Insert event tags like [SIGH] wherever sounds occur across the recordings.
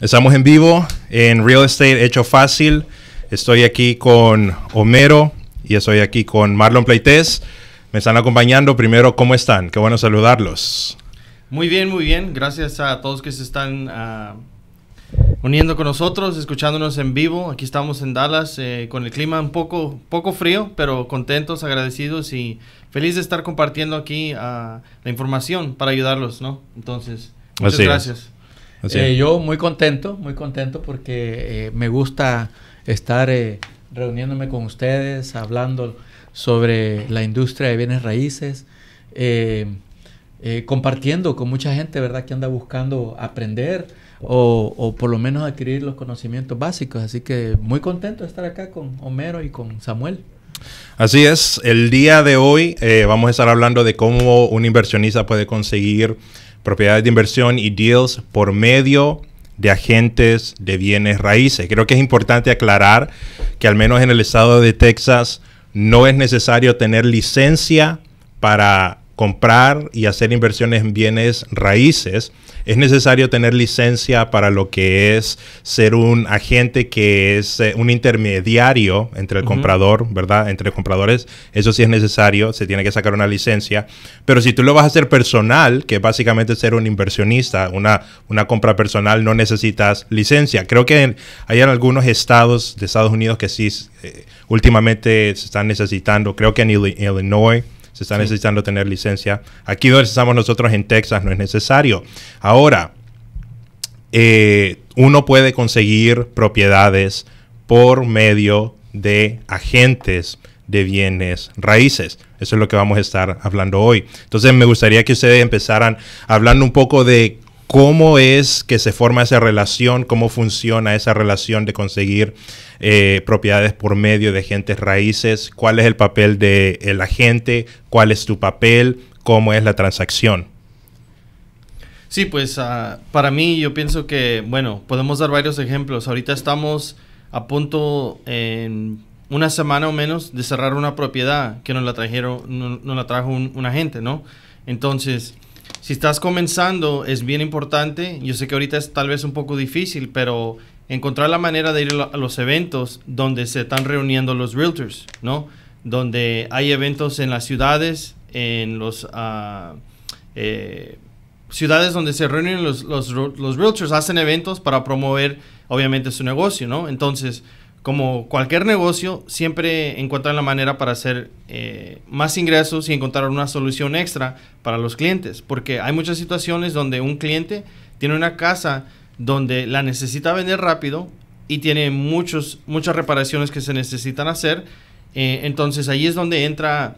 Estamos en vivo en Real Estate Hecho Fácil. Estoy aquí con Homero y estoy aquí con Marlon Pleites. Me están acompañando. Primero, ¿cómo están? Qué bueno saludarlos. Muy bien, muy bien. Gracias a todos que se están ah, uniendo con nosotros, escuchándonos en vivo. Aquí estamos en Dallas eh, con el clima un poco, poco frío, pero contentos, agradecidos y feliz de estar compartiendo aquí ah, la información para ayudarlos, ¿no? Entonces, muchas gracias. Eh, yo muy contento, muy contento porque eh, me gusta estar eh, reuniéndome con ustedes, hablando sobre la industria de bienes raíces, compartiendo con mucha gente, ¿verdad?, que anda buscando aprender o, o, por lo menos adquirir los conocimientos básicos. Así que muy contento de estar acá con Homero y con Samuel. Así es, el día de hoy vamos a estar hablando de cómo un inversionista puede conseguir propiedades de inversión y deals por medio de agentes de bienes raíces. Creo que es importante aclarar que al menos en el estado de Texas no es necesario tener licencia para comprar y hacer inversiones en bienes raíces, es necesario tener licencia para lo que es ser un agente que es eh, un intermediario entre el comprador, ¿verdad? Entre compradores, eso sí es necesario, se tiene que sacar una licencia. Pero si tú lo vas a hacer personal, que es básicamente ser un inversionista, una, una compra personal, no necesitas licencia. Creo que hay algunos estados de Estados Unidos que sí eh, últimamente se están necesitando, creo que en Illinois se está necesitando tener licencia. Aquí donde estamos nosotros en Texas no es necesario. Ahora, eh, uno puede conseguir propiedades por medio de agentes de bienes raíces. Eso es lo que vamos a estar hablando hoy. Entonces me gustaría que ustedes empezaran hablando un poco de cómo es que se forma esa relación, cómo funciona esa relación de conseguir eh, propiedades por medio de agentes raíces, cuál es el papel de el agente, cuál es tu papel, cómo es la transacción. Sí, pues ah, para mí yo pienso que, bueno, podemos dar varios ejemplos. Ahorita estamos a punto en una semana o menos de cerrar una propiedad que nos la trajeron, no, nos la trajo un, agente, ¿no? Entonces, si estás comenzando, es bien importante. Yo sé que ahorita es tal vez un poco difícil, pero encontrar la manera de ir a los eventos donde se están reuniendo los realtors, ¿no? Donde hay eventos en las ciudades, en los... Ah, eh, ciudades donde se reúnen los, los, realtors, hacen eventos para promover, obviamente, su negocio, ¿no? Entonces, como cualquier negocio, siempre encuentran la manera para hacer eh, más ingresos y encontrar una solución extra para los clientes, porque hay muchas situaciones donde un cliente tiene una casa donde la necesita vender rápido y tiene muchos, muchas reparaciones que se necesitan hacer. Eh, entonces ahí es donde entra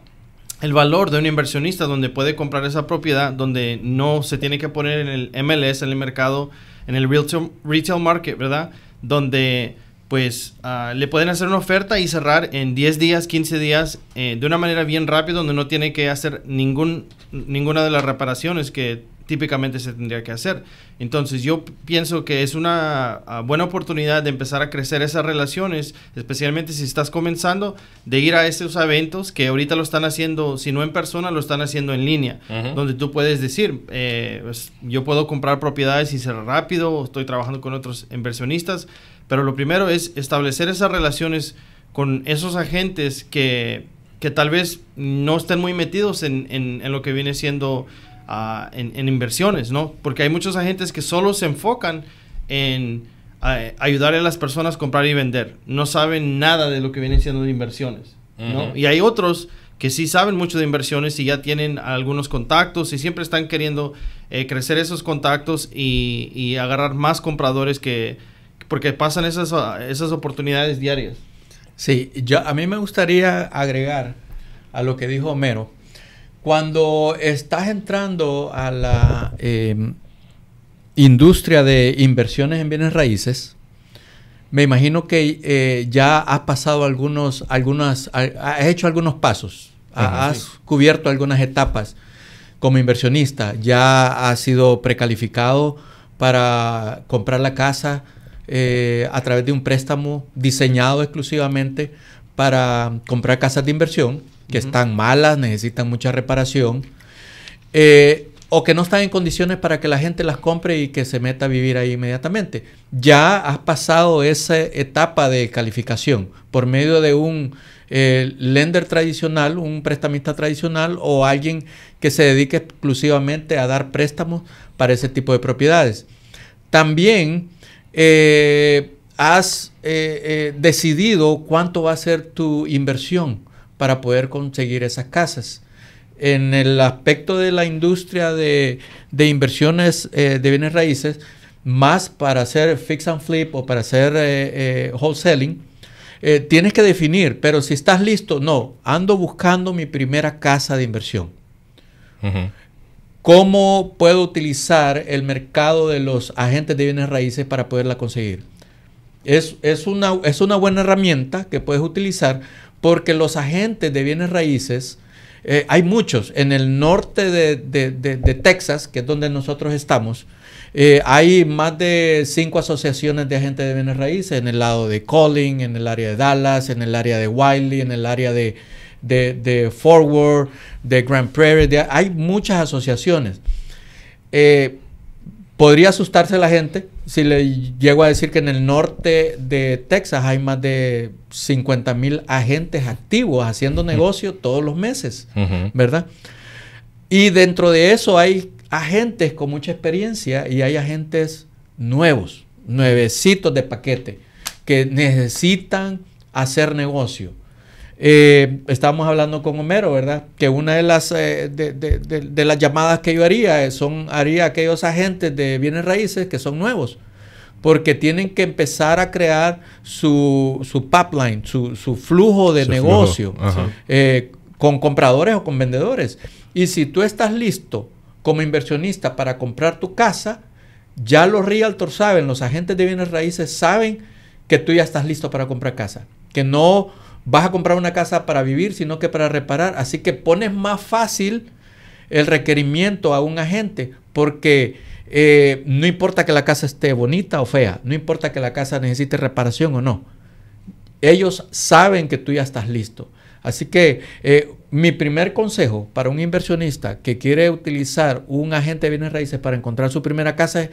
el valor de un inversionista, donde puede comprar esa propiedad, donde no se tiene que poner en el MLS, en el mercado, en el retail, market, ¿verdad? Donde pues ah, le pueden hacer una oferta y cerrar en 10 días, 15 días, eh, de una manera bien rápida, donde no tiene que hacer ningún, ninguna de las reparaciones que típicamente se tendría que hacer. Entonces yo pienso que es una ah, buena oportunidad de empezar a crecer esas relaciones, especialmente si estás comenzando, de ir a esos eventos que ahorita lo están haciendo, si no en persona, lo están haciendo en línea, donde tú puedes decir, eh, pues, yo puedo comprar propiedades y ser rápido, estoy trabajando con otros inversionistas, pero lo primero es establecer esas relaciones con esos agentes que, tal vez no estén muy metidos en lo que viene siendo Ah, en, inversiones, ¿no? Porque hay muchos agentes que solo se enfocan en ah, ayudar a las personas a comprar y vender. No saben nada de lo que vienen siendo inversiones, Y hay otros que sí saben mucho de inversiones y ya tienen algunos contactos y siempre están queriendo eh, crecer esos contactos y, agarrar más compradores que porque pasan esas, ah, esas oportunidades diarias. Sí, yo, a mí me gustaría agregar a lo que dijo Homero cuando estás entrando a la em, industria de inversiones en bienes raíces, me imagino que eh, ya has pasado algunos, algunas, has hecho algunos pasos, has cubierto algunas etapas como inversionista, ya has sido precalificado para comprar la casa eh, a través de un préstamo diseñado exclusivamente para comprar casas de inversión que están malas, necesitan mucha reparación, eh, o que no están en condiciones para que la gente las compre y que se meta a vivir ahí inmediatamente. Ya has pasado esa etapa de calificación por medio de un eh, lender tradicional, un prestamista tradicional o alguien que se dedique exclusivamente a dar préstamos para ese tipo de propiedades. También eh, has decidido cuánto va a ser tu inversión para poder conseguir esas casas. En el aspecto de la industria de, inversiones eh, de bienes raíces, más para hacer fix and flip o para hacer eh, eh, wholesaling, tienes que definir, pero si estás listo, no, ando buscando mi primera casa de inversión. ¿Cómo puedo utilizar el mercado de los agentes de bienes raíces para poderla conseguir? Es, una, es, una, buena herramienta que puedes utilizar porque los agentes de bienes raíces, eh, hay muchos, en el norte de, Texas, que es donde nosotros estamos, eh, hay más de cinco asociaciones de agentes de bienes raíces, en el lado de Colling, en el área de Dallas, en el área de Wiley, en el área de, Forward, de Grand Prairie, hay muchas asociaciones. Eh, Podría asustarse la gente si le llego a decir que en el norte de Texas hay más de 50 mil agentes activos haciendo negocio todos los meses, ¿verdad? Y dentro de eso hay agentes con mucha experiencia y hay agentes nuevos, nuevecitos de paquete, que necesitan hacer negocio estamos eh, estábamos hablando con Homero, ¿verdad? Que una de las, eh, de, las llamadas que yo haría eh, son, haría aquellos agentes de bienes raíces que son nuevos, porque tienen que empezar a crear su, su pipeline, su, su flujo de negocio con compradores o con vendedores. Y si tú estás listo como inversionista para comprar tu casa, ya los realtors saben, los agentes de bienes raíces saben que tú ya estás listo para comprar casa. Que no vas a comprar una casa para vivir, sino que para reparar. Así que pones más fácil el requerimiento a un agente, porque eh, no importa que la casa esté bonita o fea, no importa que la casa necesite reparación o no. Ellos saben que tú ya estás listo. Así que eh, mi primer consejo para un inversionista que quiere utilizar un agente de bienes raíces para encontrar su primera casa es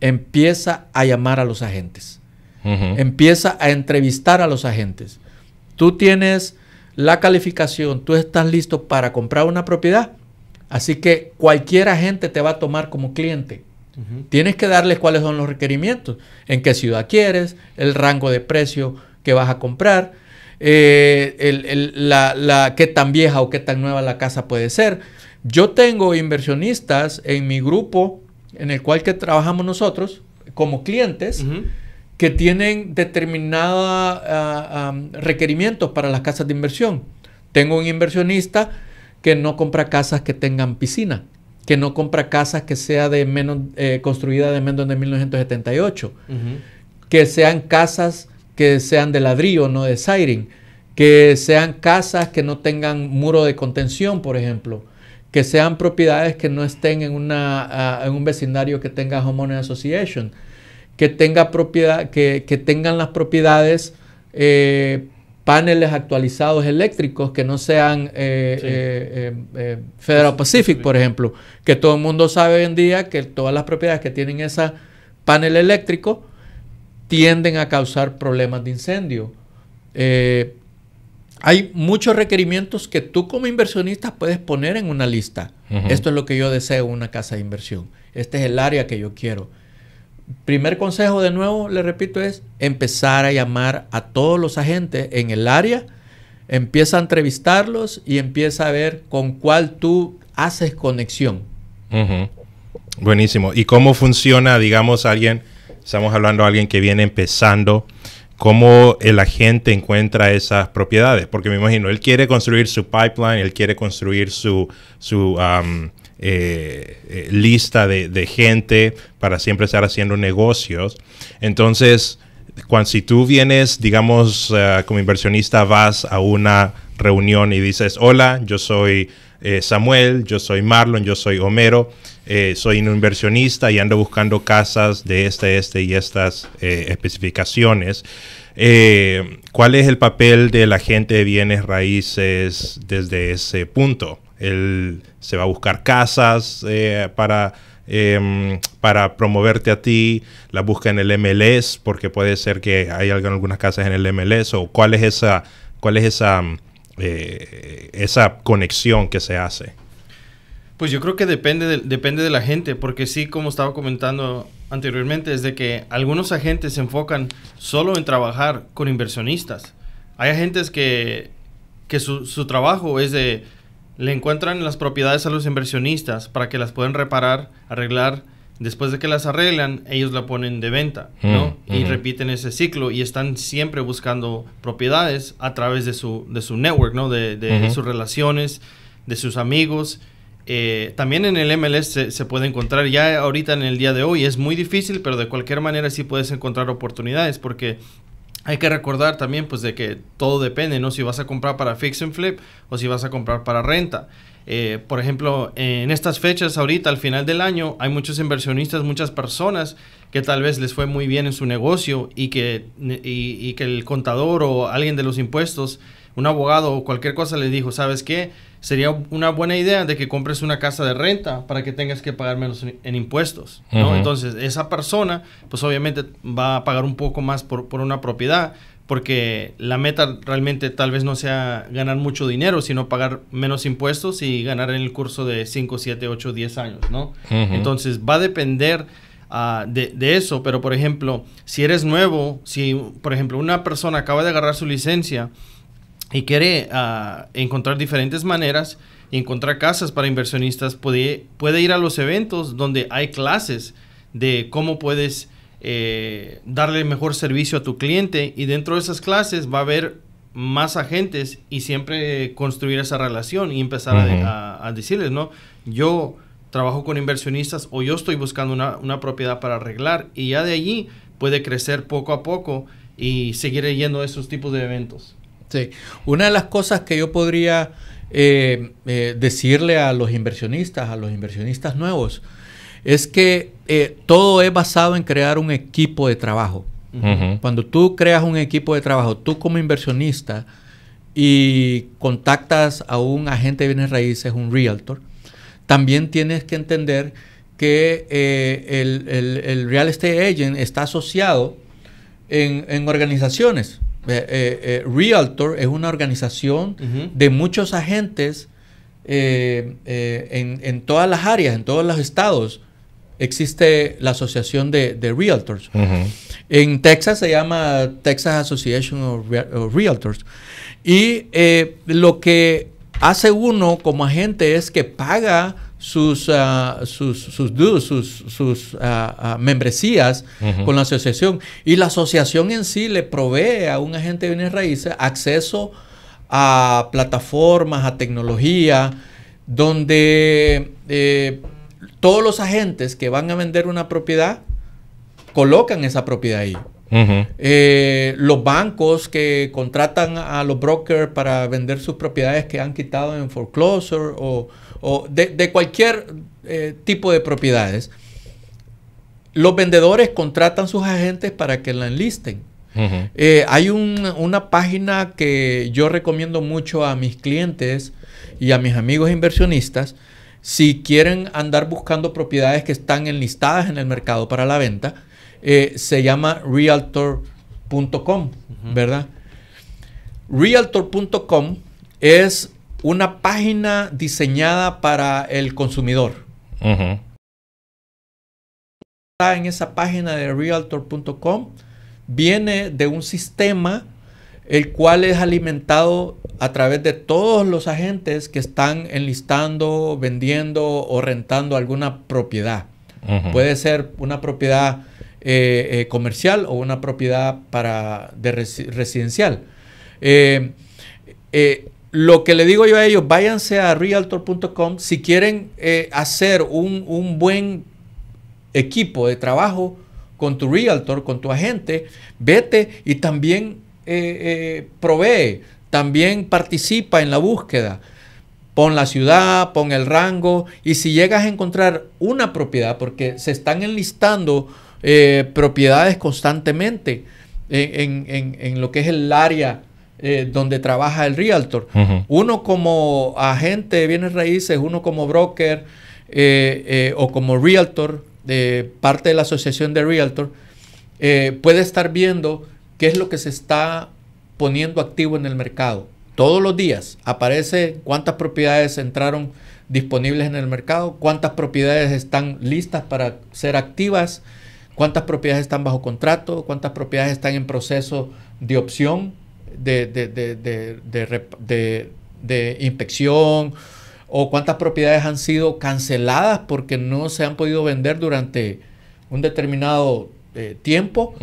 empieza a llamar a los agentes. Empieza a entrevistar a los agentes tú tienes la calificación, tú estás listo para comprar una propiedad, así que cualquier agente te va a tomar como cliente. Tienes que darles cuáles son los requerimientos, en qué ciudad quieres, el rango de precio que vas a comprar, eh, la, qué tan vieja o qué tan nueva la casa puede ser. Yo tengo inversionistas en mi grupo en el cual que trabajamos nosotros como clientes que tienen determinados ah, requerimientos para las casas de inversión. Tengo un inversionista que no compra casas que tengan piscina, que no compra casas que sea de menos eh, construida de menos de 1978, que sean casas que sean de ladrillo, no de siding, que sean casas que no tengan muro de contención, por ejemplo, que sean propiedades que no estén en, ah, en un vecindario que tenga homeowner association que, tenga propiedad, que, tengan las propiedades eh, paneles actualizados eléctricos que no sean eh, eh, Federal Pacific, por ejemplo, que todo el mundo sabe hoy en día que todas las propiedades que tienen ese panel eléctrico tienden a causar problemas de incendio. hay muchos requerimientos que tú como inversionista puedes poner en una lista. Esto es lo que yo deseo una casa de inversión. Este es el área que yo quiero primer consejo de nuevo, le repito, es empezar a llamar a todos los agentes en el área, empieza a entrevistarlos y empieza a ver con cuál tú haces conexión. Buenísimo. ¿Y cómo funciona, digamos, alguien, estamos hablando de alguien que viene empezando, cómo el agente encuentra esas propiedades? Porque me imagino, él quiere construir su pipeline, él quiere construir su... Um, eh, eh, lista de, gente para siempre estar haciendo negocios. Entonces, cuando, si tú vienes, digamos, eh, como inversionista, vas a una reunión y dices, hola, yo soy Samuel, yo soy Marlon, yo soy Homero, soy un inversionista y ando buscando casas de este, este y estas especificaciones. ¿Cuál es el papel de la gente de bienes raíces desde ese punto? Él se va a buscar casas eh, para, em, para promoverte a ti, la busca en el MLS, porque puede ser que hay algunas casas en el MLS, o cuál es esa, cuál es esa, eh, esa conexión que se hace. Pues yo creo que depende de, depende de la gente, porque sí, como estaba comentando anteriormente, es de que algunos agentes se enfocan solo en trabajar con inversionistas. Hay agentes que, su trabajo es de le encuentran las propiedades a los inversionistas para que las puedan reparar, arreglar. Después de que las arreglan, ellos la ponen de venta, mm, ¿no? y repiten ese ciclo y están siempre buscando propiedades a través de su, de su network, ¿no? De, sus relaciones, de sus amigos. Eh, también en el MLS se, se, puede encontrar ya ahorita en el día de hoy. Es muy difícil, pero de cualquier manera sí puedes encontrar oportunidades porque hay que recordar también pues de que todo depende, ¿no? Si vas a comprar para fix and flip o si vas a comprar para renta. Eh, por ejemplo, en estas fechas, ahorita, al final del año, hay muchos inversionistas, muchas personas que tal vez les fue muy bien en su negocio y que, y, y que el contador o alguien de los impuestos, un abogado o cualquier cosa les dijo, ¿sabes qué? sería una buena idea de que compres una casa de renta para que tengas que pagar menos en impuestos, ¿no? Entonces, esa persona, pues obviamente va a pagar un poco más por, una propiedad, porque la meta realmente tal vez no sea ganar mucho dinero, sino pagar menos impuestos y ganar en el curso de 5, 7, 8, 10 años, ¿no? Entonces, va a depender... Ah, de, eso, pero por ejemplo, si eres nuevo, si por ejemplo una persona acaba de agarrar su licencia y quiere ah, encontrar diferentes maneras y encontrar casas para inversionistas, puede, puede ir a los eventos donde hay clases de cómo puedes eh, darle mejor servicio a tu cliente y dentro de esas clases va a haber más agentes y siempre construir esa relación y empezar a, decirles, ¿no? Yo trabajo con inversionistas o yo estoy buscando una, una propiedad para arreglar y ya de allí puede crecer poco a poco y seguir yendo a esos tipos de eventos. Sí, una de las cosas que yo podría eh, eh, decirle a los inversionistas, a los inversionistas nuevos, es que eh, todo es basado en crear un equipo de trabajo. Cuando tú creas un equipo de trabajo, tú como inversionista y contactas a un agente de bienes raíces, un realtor, también tienes que entender que el, real estate agent está asociado en, en organizaciones. Eh, eh, Realtor es una organización de muchos agentes eh, en, todas las áreas, en todos los estados. Existe la asociación de, Realtors. En Texas se llama Texas Association of, of Realtors. Y lo que hace uno como agente es que paga Ah, sus, sus, sus, ah, ah, membresías con la asociación. Y la asociación en sí le provee a un agente de bienes raíces acceso a plataformas, a tecnología, donde eh, todos los agentes que van a vender una propiedad colocan esa propiedad ahí. Eh, los bancos que contratan a los brokers para vender sus propiedades que han quitado en foreclosure o o de, cualquier eh, tipo de propiedades, los vendedores contratan sus agentes para que la enlisten. Eh, hay una página que yo recomiendo mucho a mis clientes y a mis amigos inversionistas. Si quieren andar buscando propiedades que están enlistadas en el mercado para la venta, eh, se llama realtor.com, ¿verdad? Realtor.com es una página diseñada para el consumidor. Está En esa página de realtor.com viene de un sistema el cual es alimentado a través de todos los agentes que están enlistando, vendiendo o rentando alguna propiedad. Puede ser una propiedad eh, eh, comercial o una propiedad para de residencial. Eh, lo que le digo yo a ellos, váyanse a realtor.com si quieren eh, hacer un, buen equipo de trabajo con tu realtor, con tu agente, vete y también eh, eh, provee, también participa en la búsqueda. Pon la ciudad, pon el rango y si llegas a encontrar una propiedad, porque se están enlistando propiedades constantemente en, en, lo que es el área eh, donde trabaja el realtor. Uno como agente de bienes raíces, uno como broker eh, eh, o como realtor, parte de la asociación de realtor, puede estar viendo qué es lo que se está poniendo activo en el mercado. Todos los días aparece cuántas propiedades entraron disponibles en el mercado, cuántas propiedades están listas para ser activas, cuántas propiedades están bajo contrato, cuántas propiedades están en proceso de opción, de, inspección o cuántas propiedades han sido canceladas porque no se han podido vender durante un determinado eh, tiempo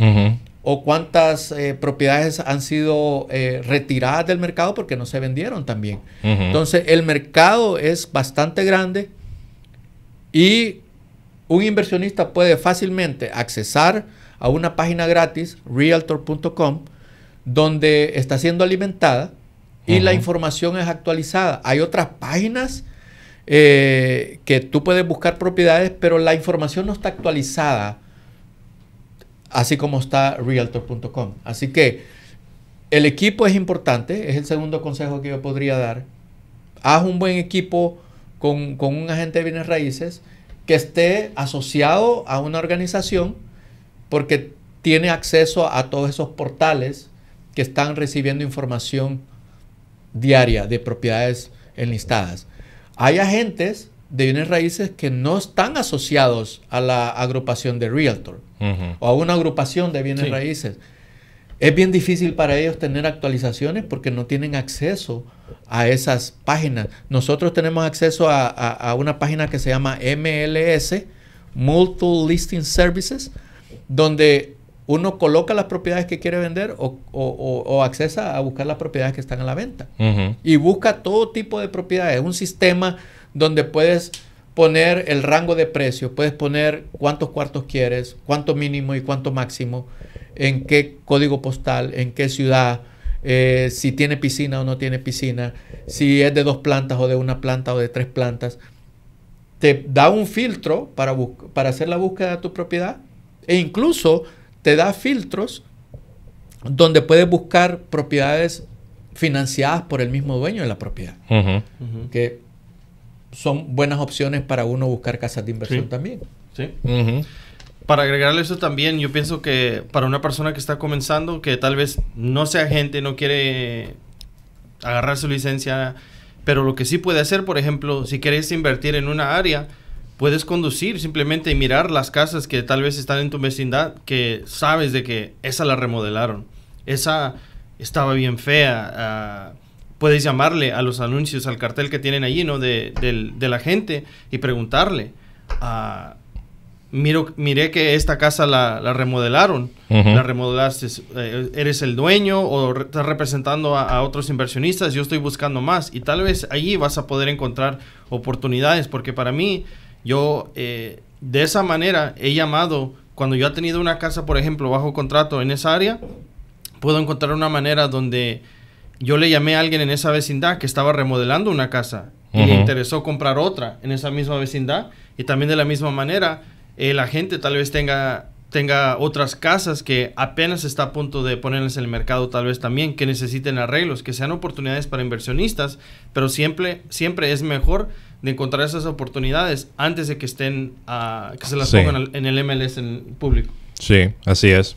o cuántas eh, propiedades han sido eh, retiradas del mercado porque no se vendieron también. Entonces el mercado es bastante grande y un inversionista puede fácilmente accesar a una página gratis, realtor.com, donde está siendo alimentada y la información es actualizada. Hay otras páginas eh, que tú puedes buscar propiedades, pero la información no está actualizada, así como está realtor.com. Así que el equipo es importante, es el segundo consejo que yo podría dar. Haz un buen equipo con, con un agente de bienes raíces que esté asociado a una organización porque tiene acceso a todos esos portales que están recibiendo información diaria de propiedades enlistadas. Hay agentes de bienes raíces que no están asociados a la agrupación de Realtor o a una agrupación de bienes raíces. Es bien difícil para ellos tener actualizaciones porque no tienen acceso a esas páginas. Nosotros tenemos acceso a, a una página que se llama MLS, Multiple Listing Services, donde uno coloca las propiedades que quiere vender o, accesa a buscar las propiedades que están a la venta. Y busca todo tipo de propiedades. Un sistema donde puedes poner el rango de precio, puedes poner cuántos cuartos quieres, cuánto mínimo y cuánto máximo, en qué código postal, en qué ciudad, eh, si tiene piscina o no tiene piscina, si es de dos plantas o de una planta o de tres plantas. Te da un filtro para, para hacer la búsqueda de tu propiedad e incluso te da filtros donde puedes buscar propiedades financiadas por el mismo dueño de la propiedad. Que son buenas opciones para uno buscar casas de inversión también. Para agregarle eso también, yo pienso que para una persona que está comenzando, que tal vez no sea gente, no quiere agarrar su licencia, pero lo que sí puede hacer, por ejemplo, si quieres invertir en una área, puedes conducir simplemente y mirar las casas que tal vez están en tu vecindad que sabes de que esa la remodelaron, esa estaba bien fea. Ah, puedes llamarle a los anuncios, al cartel que tienen allí, ¿no? De, la gente y preguntarle. Ah, miré que esta casa la, remodelaron. La remodelaste. Eh, ¿Eres el dueño o estás representando a, otros inversionistas? Yo estoy buscando más. Y tal vez allí vas a poder encontrar oportunidades. Porque para mí, yo, eh, de esa manera, he llamado, cuando yo he tenido una casa, por ejemplo, bajo contrato en esa área, puedo encontrar una manera donde yo le llamé a alguien en esa vecindad que estaba remodelando una casa y le interesó comprar otra en esa misma vecindad. Y también de la misma manera, eh, la gente tal vez tenga, tenga otras casas que apenas está a punto de ponerles en el mercado, tal vez también, que necesiten arreglos, que sean oportunidades para inversionistas, pero siempre, siempre es mejor de encontrar esas oportunidades antes de que estén, ah, que se las pongan en el MLS en público. Sí, así es.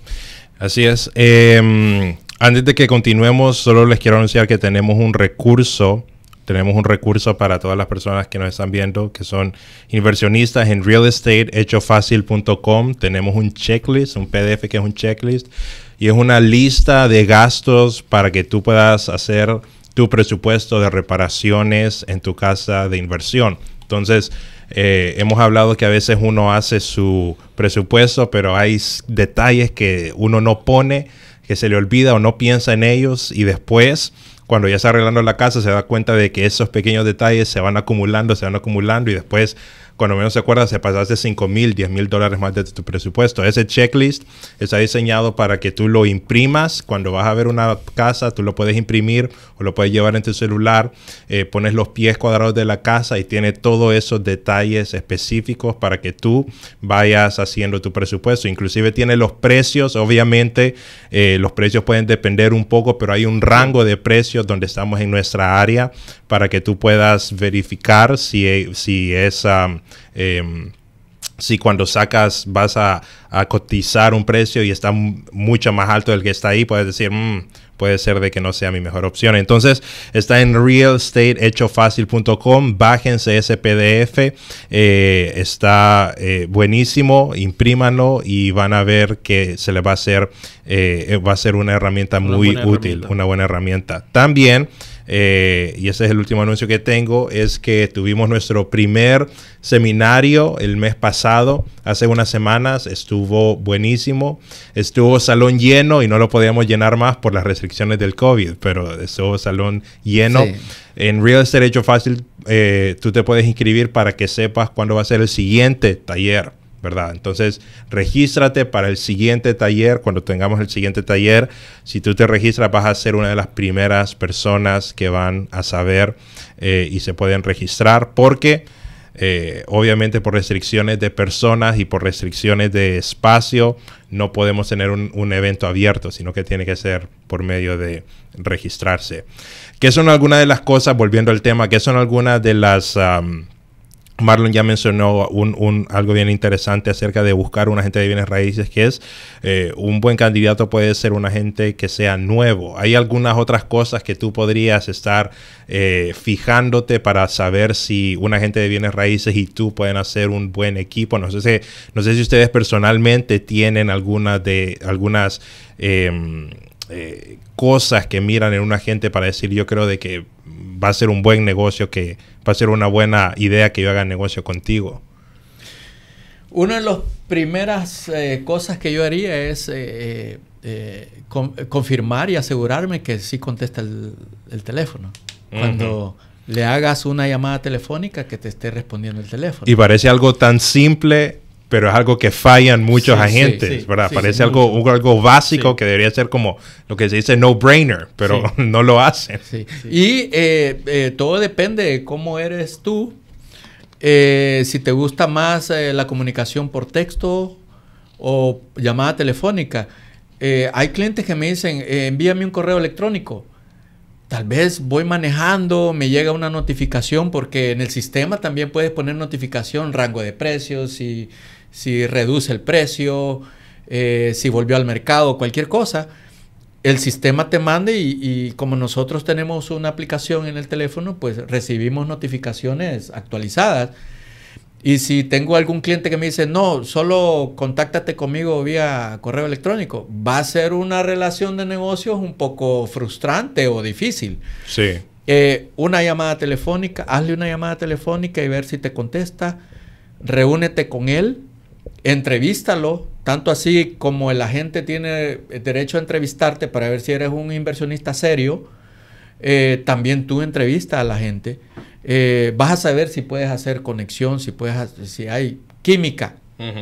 Así es. Em, antes de que continuemos, solo les quiero anunciar que tenemos un recurso tenemos un recurso para todas las personas que nos están viendo, que son inversionistas en real estate, Tenemos un checklist, un PDF que es un checklist, y es una lista de gastos para que tú puedas hacer tu presupuesto de reparaciones en tu casa de inversión. Entonces, eh, hemos hablado que a veces uno hace su presupuesto, pero hay detalles que uno no pone, que se le olvida o no piensa en ellos y después cuando ya está arreglando la casa se da cuenta de que esos pequeños detalles se van acumulando, se van acumulando y después cuando menos se acuerda, se pasaste 5 mil, 10 mil dólares más de tu presupuesto. Ese checklist está diseñado para que tú lo imprimas. Cuando vas a ver una casa, tú lo puedes imprimir o lo puedes llevar en tu celular. Eh, pones los pies cuadrados de la casa y tiene todos esos detalles específicos para que tú vayas haciendo tu presupuesto. Inclusive tiene los precios. Obviamente, eh, los precios pueden depender un poco, pero hay un rango de precios donde estamos en nuestra área para que tú puedas verificar si, si esa Em, si cuando sacas vas a, cotizar un precio y está mucho más alto del que está ahí, puedes decir, mm, puede ser de que no sea mi mejor opción. Entonces está en realestatehechofacil.com, bájense ese PDF, eh, está eh, buenísimo, imprímanlo y van a ver que se le va a hacer, eh, va a ser una herramienta muy útil, una buena herramienta. También... Eh, y ese es el último anuncio que tengo, es que tuvimos nuestro primer seminario el mes pasado, hace unas semanas, estuvo buenísimo, estuvo salón lleno y no lo podíamos llenar más por las restricciones del COVID, pero estuvo salón lleno. En Real Estate Hecho Fácil, eh, tú te puedes inscribir para que sepas cuándo va a ser el siguiente taller. ¿verdad? Entonces, regístrate para el siguiente taller. Cuando tengamos el siguiente taller, si tú te registras, vas a ser una de las primeras personas que van a saber eh, y se pueden registrar porque... Eh, obviamente por restricciones de personas y por restricciones de espacio no podemos tener un, evento abierto, sino que tiene que ser por medio de registrarse. ¿Qué son algunas de las cosas, volviendo al tema, qué son algunas de las... Marlon ya mencionó un, algo bien interesante acerca de buscar un agente de bienes raíces, que es eh, un buen candidato puede ser un agente que sea nuevo. ¿Hay algunas otras cosas que tú podrías estar eh, fijándote para saber si un agente de bienes raíces y tú pueden hacer un buen equipo? No sé si, no sé si ustedes personalmente tienen algunas de, algunas em, eh, cosas que miran en un agente para decir yo creo de que va a ser un buen negocio que va a ser una buena idea que yo haga negocio contigo? Una de las primeras eh, cosas que yo haría es eh, eh, confirmar y asegurarme que sí contesta el, teléfono. Cuando le hagas una llamada telefónica que te esté respondiendo el teléfono. Y parece algo tan simple pero es algo que fallan muchos agentes, ¿verdad? Parece algo, algo básico que debería ser como lo que se dice no-brainer, pero [LAUGHS] no lo hacen. Y eh, eh, todo depende de cómo eres tú, eh, si te gusta más la comunicación por texto o llamada telefónica. hay clientes que me dicen, envíame un correo electrónico. Tal vez voy manejando, me llega una notificación, porque en el sistema también puedes poner notificación, rango de precios, si, reduce el precio, eh, si volvió al mercado, cualquier cosa. El sistema te manda y, y, como nosotros tenemos una aplicación en el teléfono, pues recibimos notificaciones actualizadas y si tengo algún cliente que me dice, no, solo contáctate conmigo vía correo electrónico, va a ser una relación de negocios un poco frustrante o difícil. Sí. Eh, una llamada telefónica, hazle una llamada telefónica y ver si te contesta. Reúnete con él, entrevístalo, tanto así como el agente tiene derecho a entrevistarte para ver si eres un inversionista serio eh, también tú entrevistas a la gente. Eh, vas a saber si puedes hacer conexión, si, puedes, si hay química,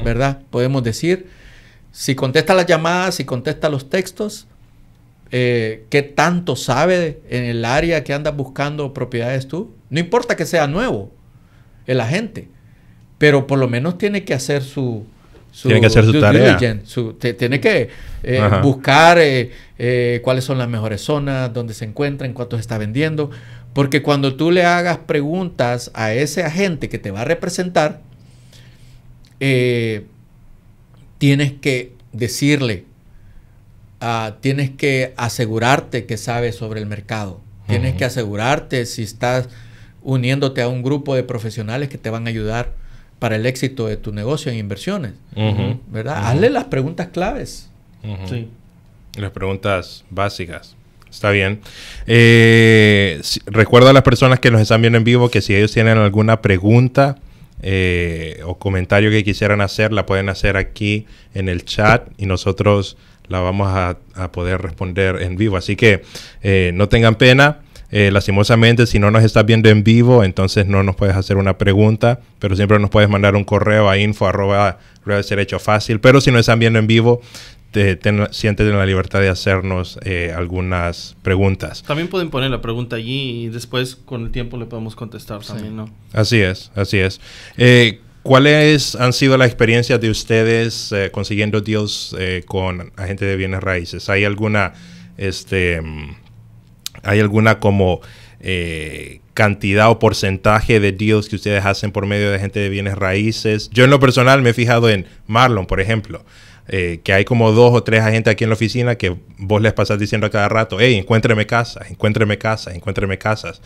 ¿verdad? Podemos decir, si contesta las llamadas, si contesta los textos, eh, qué tanto sabe en el área que andas buscando propiedades tú. No importa que sea nuevo el agente, pero por lo menos tiene que hacer su, tiene que hacer su tarea. tiene que eh, buscar eh, eh, cuáles son las mejores zonas, dónde se encuentra, en cuánto se está vendiendo. Porque cuando tú le hagas preguntas a ese agente que te va a representar, tienes que decirle, ah, tienes que asegurarte que sabes sobre el mercado. Tienes que asegurarte si estás uniéndote a un grupo de profesionales que te van a ayudar para el éxito de tu negocio en inversiones. ¿Verdad? Hazle las preguntas claves. Las preguntas básicas. Está bien. Eh, recuerda a las personas que nos están viendo en vivo que si ellos tienen alguna pregunta eh, o comentario que quisieran hacer, la pueden hacer aquí en el chat y nosotros la vamos a, poder responder en vivo. Así que eh, no tengan pena. Eh, lastimosamente, si no nos estás viendo en vivo, entonces no nos puedes hacer una pregunta, pero siempre nos puedes mandar un correo a info arroba hecho fácil. Pero si no están viendo en vivo, te, sientes siéntete en la libertad de hacernos eh, algunas preguntas. También pueden poner la pregunta allí y después con el tiempo le podemos contestar ¿no? Así es, así es. Eh, ¿Cuáles han sido las experiencias de ustedes consiguiendo deals con agentes de bienes raíces? ¿Hay alguna este, ¿Hay alguna como eh, cantidad o porcentaje de deals que ustedes hacen por medio de gente de bienes raíces? Yo en lo personal me he fijado en Marlon, por ejemplo. Eh, que hay como dos o tres agentes aquí en la oficina que vos les pasás diciendo a cada rato, hey, encuéntreme casas, encuéntreme casas, encuéntreme casas.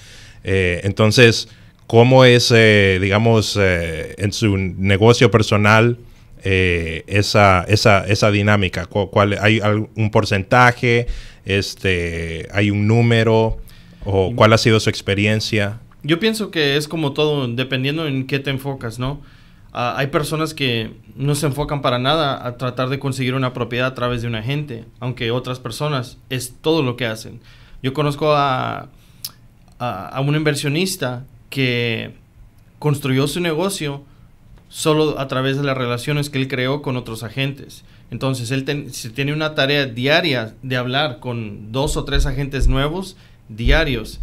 Eh, entonces, ¿cómo es, digamos, en su negocio personal esa, esa, esa dinámica? ¿Cuál, ¿Hay algún porcentaje? este, hay un número o cuál ha sido su experiencia. Yo pienso que es como todo, dependiendo en qué te enfocas, ¿no? Ah, hay personas que no se enfocan para nada a tratar de conseguir una propiedad a través de un agente, aunque otras personas es todo lo que hacen. Yo conozco a un inversionista que construyó su negocio solo a través de las relaciones que él creó con otros agentes. Entonces, él se tiene una tarea diaria de hablar con dos o tres agentes nuevos diarios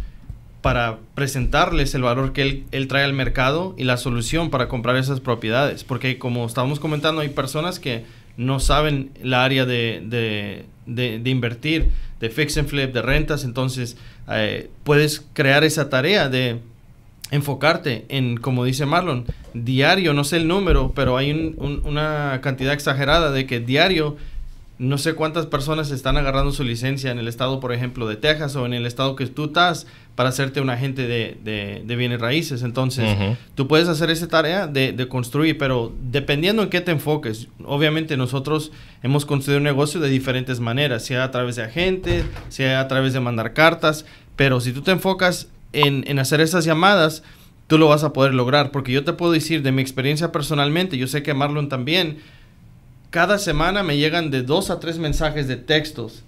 para presentarles el valor que él, trae al mercado y la solución para comprar esas propiedades. Porque como estábamos comentando, hay personas que no saben la área de, invertir, de fix and flip, de rentas. Entonces, eh, puedes crear esa tarea de enfocarte en, como dice Marlon, diario, no sé el número, pero hay una cantidad exagerada de que diario no sé cuántas personas están agarrando su licencia en el estado, por ejemplo, de Texas o en el estado que tú estás para hacerte un agente de, bienes raíces. Entonces, tú puedes hacer esa tarea de, de, construir, pero dependiendo en qué te enfoques, obviamente nosotros hemos construido un negocio de diferentes maneras, sea a través de agentes, sea a través de mandar cartas, pero si tú te enfocas en, hacer esas llamadas, tú lo vas a poder lograr. Porque yo te puedo decir de mi experiencia personalmente, yo sé que Marlon también, cada semana me llegan de dos a tres mensajes de textos.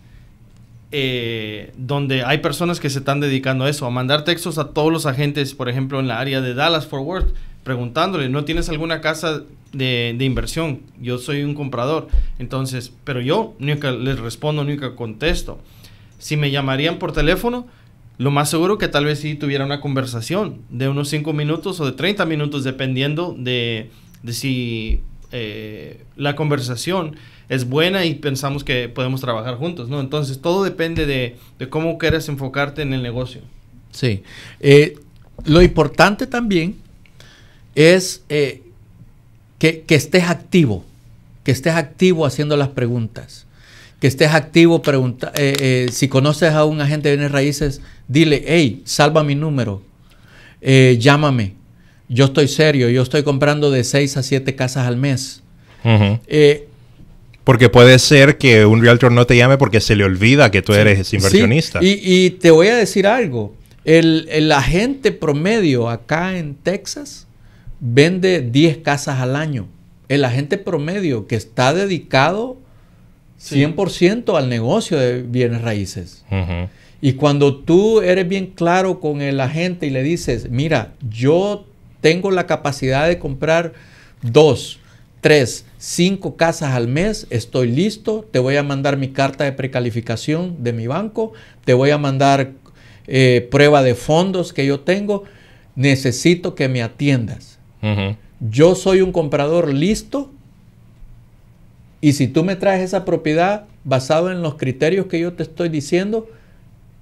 Eh, donde hay personas que se están dedicando a eso, a mandar textos a todos los agentes, por ejemplo, en la área de Dallas, Fort Worth, preguntándole, ¿no tienes alguna casa de, de, inversión? Yo soy un comprador, entonces, pero yo nunca les respondo, nunca contesto. Si me llamarían por teléfono, lo más seguro que tal vez si tuviera una conversación de unos 5 minutos o de 30 minutos, dependiendo de, si eh, la conversación es buena y pensamos que podemos trabajar juntos, ¿no? Entonces, todo depende de, cómo quieras enfocarte en el negocio. Sí. Eh, lo importante también es eh, que, estés activo, que estés activo haciendo las preguntas que estés activo, preguntando, si conoces a un agente de bienes raíces, Dile, hey, salva mi número, eh, llámame. Yo estoy serio, yo estoy comprando de 6 a 7 casas al mes. Eh, porque puede ser que un realtor no te llame porque se le olvida que tú eres inversionista. Y, te voy a decir algo. El, agente promedio acá en Texas vende 10 casas al año. El agente promedio que está dedicado 100% al negocio de bienes raíces. Y cuando tú eres bien claro con el agente y le dices, mira, yo tengo la capacidad de comprar dos, tres, cinco casas al mes, estoy listo, te voy a mandar mi carta de precalificación de mi banco, te voy a mandar eh, prueba de fondos que yo tengo, necesito que me atiendas. Yo soy un comprador listo y si tú me traes esa propiedad basado en los criterios que yo te estoy diciendo,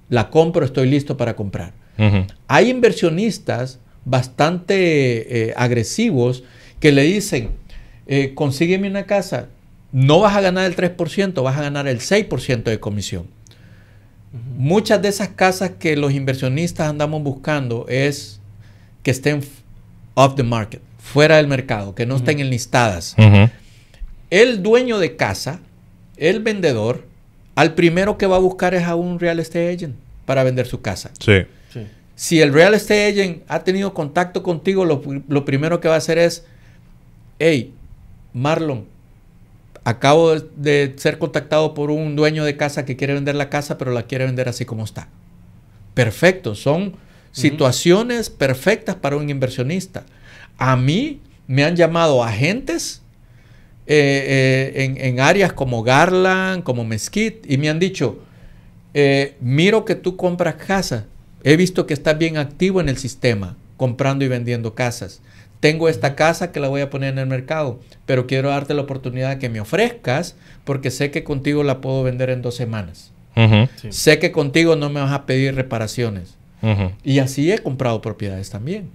la compro, estoy listo para comprar. Hay inversionistas bastante eh, agresivos que le dicen, eh, consígueme una casa, no vas a ganar el 3%, vas a ganar el 6% de comisión. Muchas de esas casas que los inversionistas andamos buscando es que estén off the market, fuera del mercado, que no estén enlistadas. El dueño de casa, el vendedor, al primero que va a buscar es a un real estate agent para vender su casa. Sí. Si el real estate agent ha tenido contacto contigo, lo, primero que va a hacer es, hey, Marlon, acabo de ser contactado por un dueño de casa que quiere vender la casa, pero la quiere vender así como está. Perfecto, son situaciones perfectas para un inversionista. A mí me han llamado agentes eh, eh, en, áreas como Garland, como Mesquite, y me han dicho, eh, miro que tú compras casas, he visto que estás bien activo en el sistema, comprando y vendiendo casas. Tengo esta casa que la voy a poner en el mercado, pero quiero darte la oportunidad que me ofrezcas porque sé que contigo la puedo vender en dos semanas. Sé que contigo no me vas a pedir reparaciones. Y así he comprado propiedades también.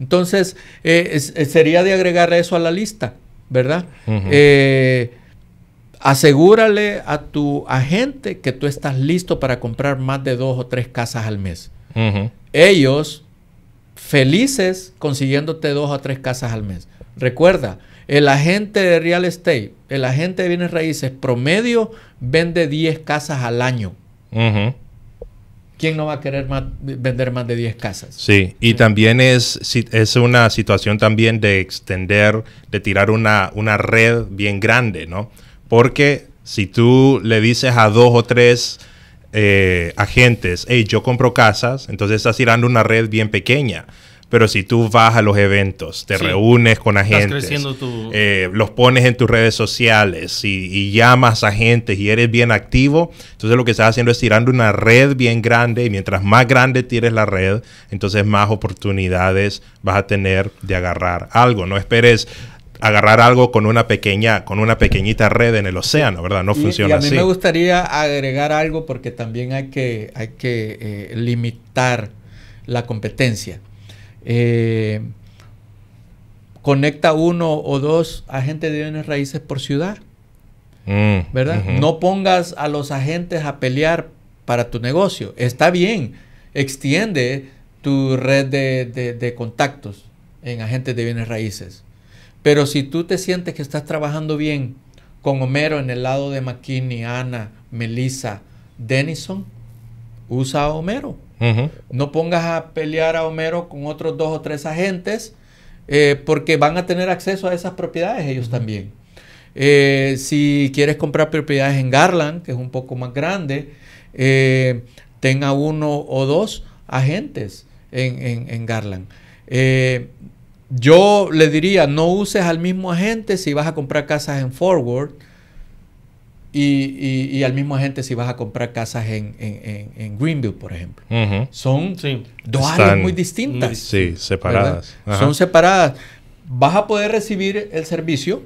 Entonces, sería de agregar eso a la lista. ¿verdad? Eh, asegúrale a tu agente que tú estás listo para comprar más de dos o tres casas al mes. Ellos felices consiguiéndote dos o tres casas al mes. Recuerda, el agente de real estate, el agente de bienes raíces promedio vende 10 casas al año. ¿Quién no va a querer vender más de 10 casas? Sí, y también es, es una situación también de extender, de tirar una, una red bien grande, ¿no? Porque si tú le dices a dos o tres eh, agentes, hey, yo compro casas, entonces estás tirando una red bien pequeña. Pero si tú vas a los eventos, te reúnes con agentes, eh, los pones en tus redes sociales y, llamas a agentes y eres bien activo, entonces lo que estás haciendo es tirando una red bien grande y mientras más grande tires la red, entonces más oportunidades vas a tener de agarrar algo. No esperes agarrar algo con una pequeña, con una pequeñita red en el océano, ¿verdad? No funciona así. A mí me gustaría agregar algo porque también hay que, hay que eh, limitar la competencia. Eh, conecta uno o dos agentes de bienes raíces por ciudad. Mm, ¿Verdad? No pongas a los agentes a pelear para tu negocio. Está bien, extiende tu red de, contactos en agentes de bienes raíces. Pero si tú te sientes que estás trabajando bien con Homero en el lado de McKinney, Ana, Melissa, Denison, usa Homero. No pongas a pelear a Homero con otros dos o tres agentes eh, porque van a tener acceso a esas propiedades ellos también. Eh, si quieres comprar propiedades en Garland, que es un poco más grande, eh, tenga uno o dos agentes en, en Garland. yo le diría, no uses al mismo agente si vas a comprar casas en Forward y, al mismo agente si vas a comprar casas en, en, Greenville, por ejemplo. Son dos áreas muy distintas. Sí, separadas. Son separadas. Vas a poder recibir el servicio,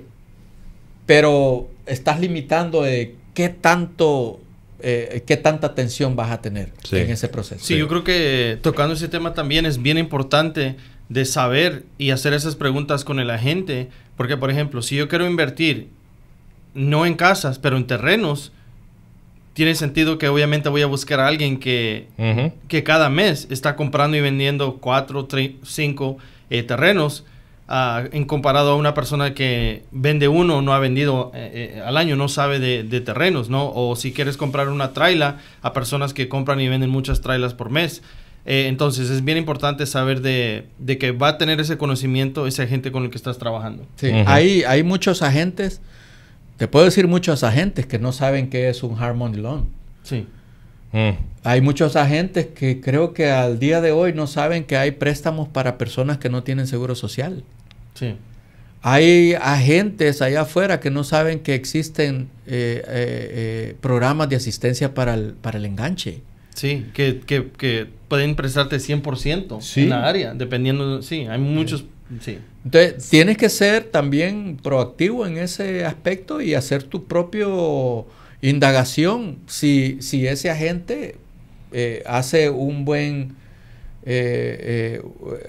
pero estás limitando de qué tanto eh, qué tanta atención vas a tener en ese proceso. sí, yo creo que tocando ese tema también es bien importante de saber y hacer esas preguntas con el agente, porque por ejemplo, si yo quiero invertir no en casas, pero en terrenos, tiene sentido que obviamente voy a buscar a alguien que, que cada mes está comprando y vendiendo cuatro, cinco eh, terrenos. Ah, en comparado a una persona que vende uno, no ha vendido eh, eh, al año, no sabe de, terrenos, ¿no? O si quieres comprar una traila a personas que compran y venden muchas trailas por mes. entonces es bien importante saber de, de, que va a tener ese conocimiento ese agente con el que estás trabajando. Sí, hay, hay muchos agentes te puedo decir muchos agentes que no saben qué es un Harmony Loan. Sí. Mm. Hay muchos agentes que creo que al día de hoy no saben que hay préstamos para personas que no tienen seguro social. Sí. Hay agentes allá afuera que no saben que existen eh, eh, eh, programas de asistencia para el, enganche. Sí, que, pueden prestarte 100% en la área, dependiendo. Sí, hay muchos entonces, tienes que ser también proactivo en ese aspecto y hacer tu propio indagación si, ese agente eh, hace un buen eh, eh,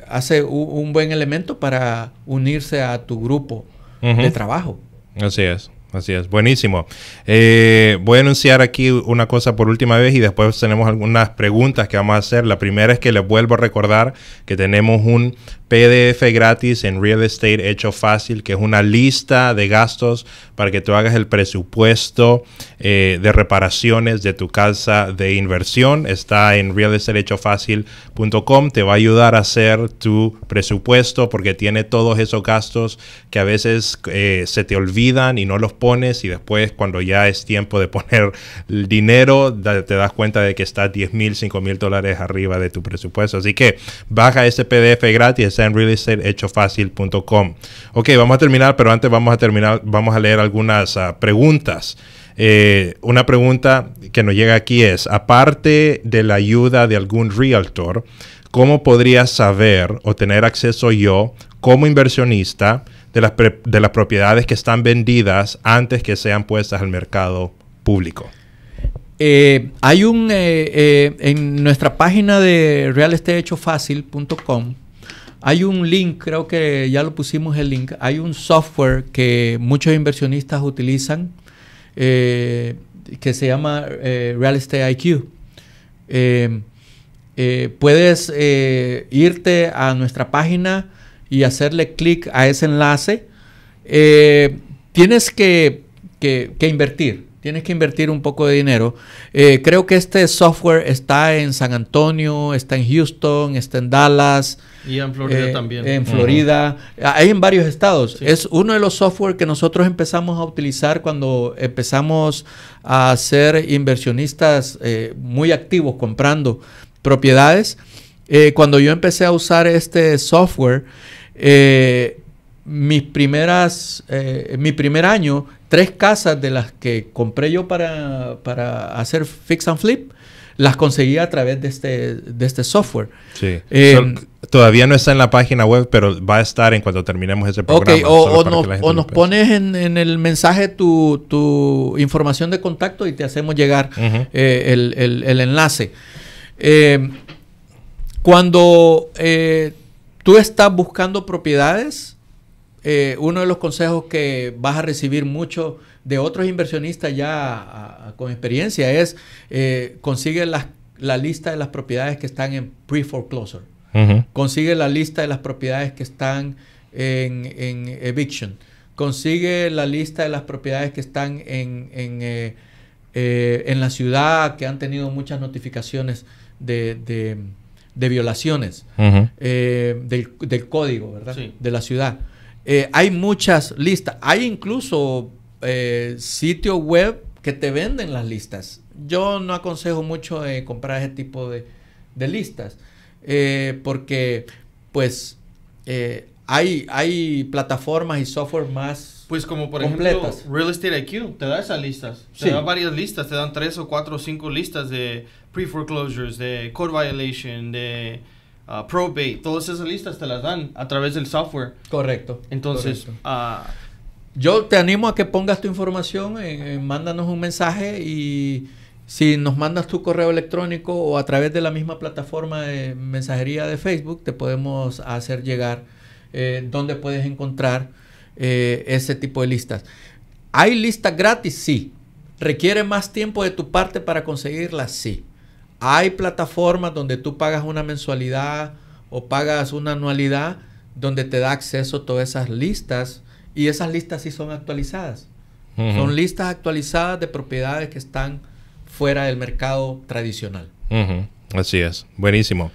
hace un, buen elemento para unirse a tu grupo de trabajo. Así es. Así es, buenísimo. voy a anunciar aquí una cosa por última vez y después tenemos algunas preguntas que vamos a hacer. La primera es que les vuelvo a recordar que tenemos un PDF gratis en Real Estate Hecho Fácil, que es una lista de gastos para que tú hagas el presupuesto eh, de reparaciones de tu casa de inversión. Está en realestatehechofacil.com. Te va a ayudar a hacer tu presupuesto porque tiene todos esos gastos que a veces eh, se te olvidan y no los pones y después cuando ya es tiempo de poner el dinero te das cuenta de que está 10 mil, 5 mil dólares arriba de tu presupuesto. Así que baja ese PDF gratis realestatechofacil.com Ok, vamos a terminar, pero antes vamos a terminar, vamos a leer algunas ah, preguntas. Eh, una pregunta que nos llega aquí es, aparte de la ayuda de algún realtor, ¿cómo podría saber o tener acceso yo como inversionista de las, propiedades que están vendidas antes que sean puestas al mercado público? Eh, hay un, eh, en nuestra página de realestatehechofacil.com hay un link, creo que ya lo pusimos el link, hay un software que muchos inversionistas utilizan eh, que se llama eh, Real Estate IQ. Eh, puedes irte a nuestra página y hacerle clic a ese enlace. tienes que, que invertir. Tienes que invertir un poco de dinero. Eh, creo que este software está en San Antonio, está en Houston, está en Dallas. Y en Florida eh, también. En Florida. Ah, hay en varios estados. Es uno de los software que nosotros empezamos a utilizar cuando empezamos a ser inversionistas eh, muy activos comprando propiedades. cuando yo empecé a usar este software, mis primeras, eh, mi primer año, tres casas de las que compré yo para, hacer fix and flip, las conseguí a través de este, de este software. Eh, todavía no está en la página web, pero va a estar en cuando terminemos ese programa. Okay. O, nos, pones en, el mensaje tu, información de contacto y te hacemos llegar eh, el, enlace. cuando tú estás buscando propiedades, eh, uno de los consejos que vas a recibir mucho de otros inversionistas ya con experiencia es consigue la lista de las propiedades que están en pre-foreclosure. Consigue la lista de las propiedades que están en, eviction. Consigue la lista de las propiedades que están en, en, eh, eh, la ciudad, que han tenido muchas notificaciones de, de, violaciones del, código, De la ciudad. Eh, hay muchas listas. Hay incluso eh, sitios web que te venden las listas. Yo no aconsejo mucho eh, comprar ese tipo de, listas. porque, pues, hay, hay plataformas y software más pues como por completas. ejemplo Real Estate IQ te da esas listas te da varias listas te dan tres o cuatro o cinco listas de pre foreclosures de code violation de Ah, probate, todas esas listas te las dan a través del software. Correcto. Entonces, ah, yo te animo a que pongas tu información, mándanos un mensaje y si nos mandas tu correo electrónico o a través de la misma plataforma de mensajería de Facebook, te podemos hacer llegar eh, Donde puedes encontrar eh, ese tipo de listas. ¿Hay listas gratis? Sí. ¿Requiere más tiempo de tu parte para conseguirlas? Sí. Hay plataformas donde tú pagas una mensualidad o pagas una anualidad donde te da acceso a todas esas listas y esas listas sí son actualizadas. Son listas actualizadas de propiedades que están fuera del mercado tradicional. Así es, buenísimo.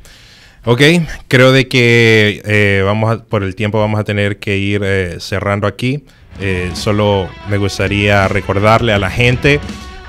Ok, creo de que eh, vamos por el tiempo vamos a tener que ir eh, cerrando aquí. Eh, solo me gustaría recordarle a la gente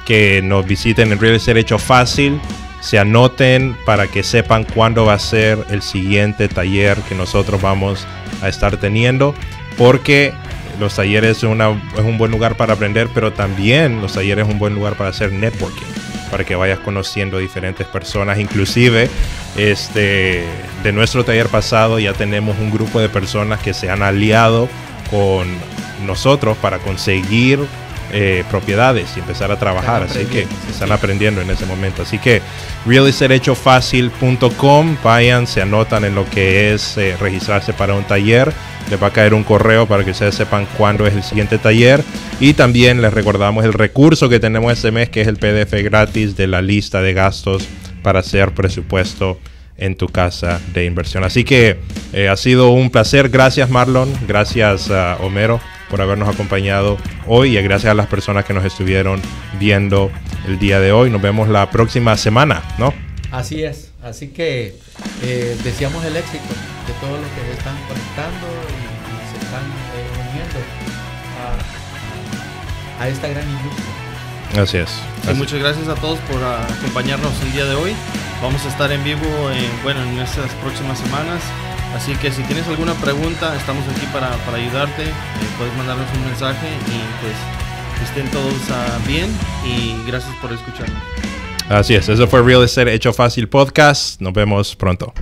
que nos visiten en Real Ser Hecho Fácil se anoten para que sepan cuándo va a ser el siguiente taller que nosotros vamos a estar teniendo, porque los talleres es, una, es un buen lugar para aprender, pero también los talleres es un buen lugar para hacer networking, para que vayas conociendo diferentes personas, inclusive este, de nuestro taller pasado ya tenemos un grupo de personas que se han aliado con nosotros para conseguir eh, propiedades y empezar a trabajar. así que se están aprendiendo en ese momento. Así que realestatehechofacil.com, vayan, se anotan en lo que es eh, registrarse para un taller. Les va a caer un correo para que ustedes sepan cuándo es el siguiente taller. Y también les recordamos el recurso que tenemos este mes, que es el PDF gratis de la lista de gastos para hacer presupuesto en tu casa de inversión. Así que eh, ha sido un placer. Gracias Marlon. Gracias ah, Homero por habernos acompañado hoy y gracias a las personas que nos estuvieron viendo el día de hoy. Nos vemos la próxima semana, ¿no? Así es, así que eh, deseamos el éxito de todos los que se están conectando y, se están eh, uniendo a, esta gran industria. Así es. muchas gracias a todos por acompañarnos el día de hoy. Vamos a estar en vivo en, bueno, en próximas semanas. Así que si tienes alguna pregunta, estamos aquí para, ayudarte. Eh, puedes mandarnos un mensaje y pues estén todos ah, bien y gracias por escucharnos. Así es, eso fue Real Estate Hecho Fácil Podcast. Nos vemos pronto.